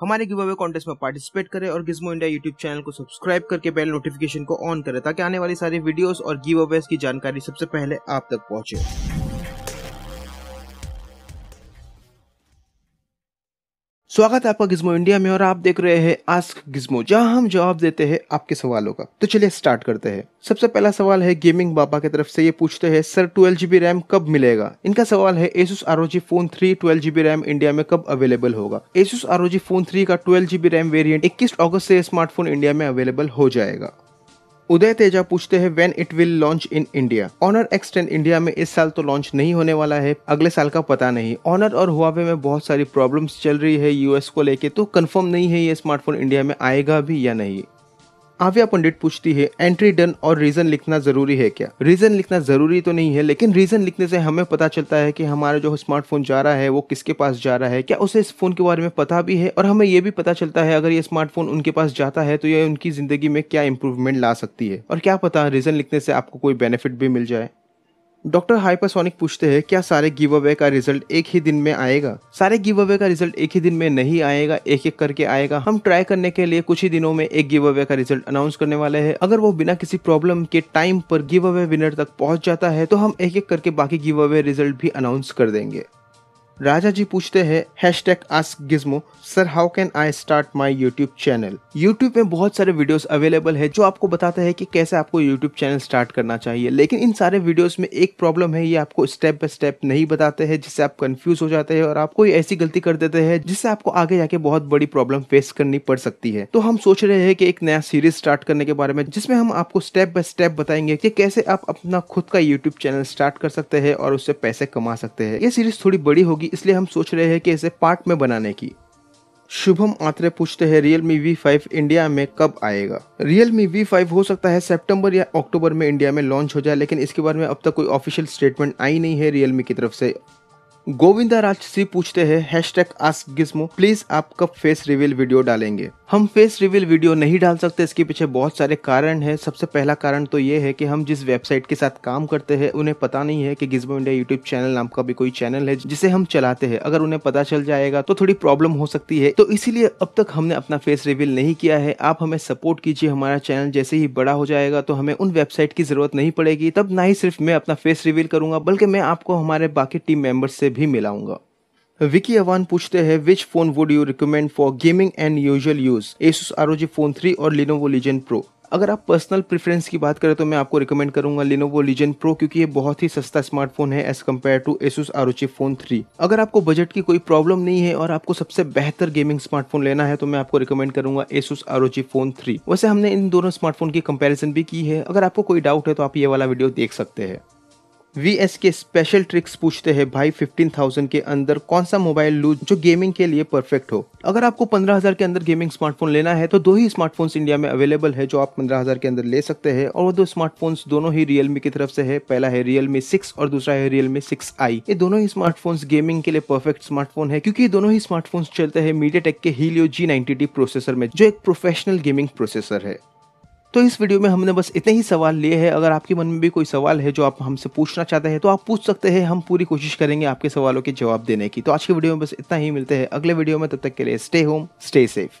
हमारे give away contest में participate करें और गिजमो इंडिया यूट्यूब चैनल को सब्सक्राइब करके बेल नोटिफिकेशन को ऑन करें ताकि आने वाली सारी वीडियोस और गिव अवेज की जानकारी सबसे पहले आप तक पहुंचे स्वागत है आपका गिज्मो इंडिया में और आप देख रहे हैं आस्क गिज्मो जहां हम जवाब देते हैं आपके सवालों का तो चलिए स्टार्ट करते हैं सबसे पहला सवाल है गेमिंग बाबा की तरफ से ये पूछते हैं सर ट्वेल्व जीबी रैम कब मिलेगा इनका सवाल है Asus ROG phone three twelve GB RAM India में कब अवेलेबल होगा एसुस आरओजी फोन थ्री का ट्वेल्व जीबी रैम वेरियंट इक्कीस अगस्त से स्मार्टफोन इंडिया में अवेलेबल हो जाएगा उदय तेजा पूछते हैं when it will launch in India Honor X ten India में इस साल तो लॉन्च नहीं होने वाला है अगले साल का पता नहीं ऑनर और हुआवे में बहुत सारी प्रॉब्लम्स चल रही है यूएस को लेके तो कंफर्म नहीं है ये स्मार्टफोन इंडिया में आएगा भी या नहीं आव्या पंडित पूछती है एंट्री डन और रीजन लिखना जरूरी है क्या रीजन लिखना जरूरी तो नहीं है लेकिन रीजन लिखने से हमें पता चलता है कि हमारा जो स्मार्टफोन जा रहा है वो किसके पास जा रहा है क्या उसे इस फोन के बारे में पता भी है और हमें ये भी पता चलता है अगर ये स्मार्टफोन उनके पास जाता है तो ये उनकी जिंदगी में क्या इंप्रूवमेंट ला सकती है और क्या पता रीजन लिखने से आपको कोई बेनिफिट भी मिल जाए डॉक्टर हाइपरसोनिक पूछते हैं क्या सारे गिव अवे का रिजल्ट एक ही दिन में आएगा सारे गिव अवे का रिजल्ट एक ही दिन में नहीं आएगा एक एक करके आएगा हम ट्राई करने के लिए कुछ ही दिनों में एक गिव अवे का रिजल्ट अनाउंस करने वाले हैं अगर वो बिना किसी प्रॉब्लम के टाइम पर गिव अवे विनर तक पहुंच जाता है तो हम एक एक करके बाकी गिव अवे रिजल्ट भी अनाउंस कर देंगे राजा जी पूछते हैं hash tag ask Gizmo sir how can I start my YouTube channel YouTube में बहुत सारे वीडियोस अवेलेबल है जो आपको बताते हैं कि कैसे आपको यूट्यूब चैनल स्टार्ट करना चाहिए लेकिन इन सारे वीडियोस में एक प्रॉब्लम है ये आपको स्टेप बाय स्टेप नहीं बताते हैं जिससे आप कंफ्यूज हो जाते हैं और आप कोई ऐसी गलती कर देते हैं जिससे आपको आगे जाके बहुत बड़ी प्रॉब्लम फेस करनी पड़ सकती है तो हम सोच रहे हैं कि एक नया सीरीज स्टार्ट करने के बारे में जिसमें हम आपको स्टेप बाय स्टेप बताएंगे कि कैसे आप अपना खुद का यूट्यूब चैनल स्टार्ट कर सकते हैं और उससे पैसे कमा सकते हैं ये सीरीज थोड़ी बड़ी होगी होगी इसलिए हम सोच रहे हैं कि इसे पार्ट में बनाने की शुभम आत्रे पूछते हैं Realme V five India में कब आएगा रियल मी वी फाइव हो सकता है सितंबर या अक्टूबर में इंडिया में लॉन्च हो जाए लेकिन इसके बारे में अब तक कोई ऑफिशियल स्टेटमेंट आई नहीं है रियल मी की तरफ से गोविंदा राज सिंह पूछते हैं hash tag ask Gizmo please आप कब फेस रिवील वीडियो डालेंगे हम फेस रिवील वीडियो नहीं डाल सकते इसके पीछे बहुत सारे कारण हैं सबसे पहला कारण तो ये है कि हम जिस वेबसाइट के साथ काम करते हैं उन्हें पता नहीं है कि गिजबो इंडिया यूट्यूब चैनल नाम का भी कोई चैनल है जिसे हम चलाते हैं अगर उन्हें पता चल जाएगा तो थोड़ी प्रॉब्लम हो सकती है तो इसीलिए अब तक हमने अपना फेस रिवील नहीं किया है आप हमें सपोर्ट कीजिए हमारा चैनल जैसे ही बड़ा हो जाएगा तो हमें उन वेबसाइट की जरूरत नहीं पड़ेगी तब ना ही सिर्फ मैं अपना फेस रिवील करूंगा बल्कि मैं आपको हमारे बाकी टीम मेंबर्स से भी मिलाऊंगा विकी अवान पूछते हैं which phone would you recommend for gaming and usual use Asus ROG phone three और लिनोवो लीजन प्रो अगर आप पर्सनल प्रेफरेंस की बात करें तो मैं आपको रिकमेंड करूंगा लिनोवो लीजन प्रो क्योंकि ये बहुत ही सस्ता स्मार्टफोन है as compared to Asus ROG phone three अगर आपको बजट की कोई प्रॉब्लम नहीं है और आपको सबसे बेहतर गेमिंग स्मार्टफोन लेना है तो मैं आपको रिकमेंड करूंगा एसुस आरुचि फोन थ्री वैसे हमने इन दोनों स्मार्टफोन की कंपेरिजन भी की है अगर आपको कोई डाउट है तो आप ये वाला वीडियो देख सकते हैं V S K special tricks पूछते हैं भाई 15,000 के अंदर कौन सा मोबाइल लू जो गेमिंग के लिए परफेक्ट हो अगर आपको 15,000 के अंदर गेमिंग स्मार्टफोन लेना है तो दो ही स्मार्टफोन्स इंडिया में अवेलेबल है जो आप 15,000 के अंदर ले सकते हैं और वो दो स्मार्टफोन्स दोनों ही रियलमी की तरफ से है पहला है रियलमी सिक्स और दूसरा है रियलमी सिक्स आई ये दोनों ही स्मार्टफोन्स गेमिंग के लिए परफेक्ट स्मार्टफोन है क्योंकि दोनों ही स्मार्टफोन्स चलते हैं मीडिया के हीलियो जी प्रोसेसर में जो एक प्रोफेशनल गेमिंग प्रोसेसर है तो इस वीडियो में हमने बस इतने ही सवाल लिए हैं अगर आपके मन में भी कोई सवाल है जो आप हमसे पूछना चाहते हैं तो आप पूछ सकते हैं हम पूरी कोशिश करेंगे आपके सवालों के जवाब देने की तो आज की वीडियो में बस इतना ही मिलते हैं अगले वीडियो में तब तक के लिए स्टे होम स्टे सेफ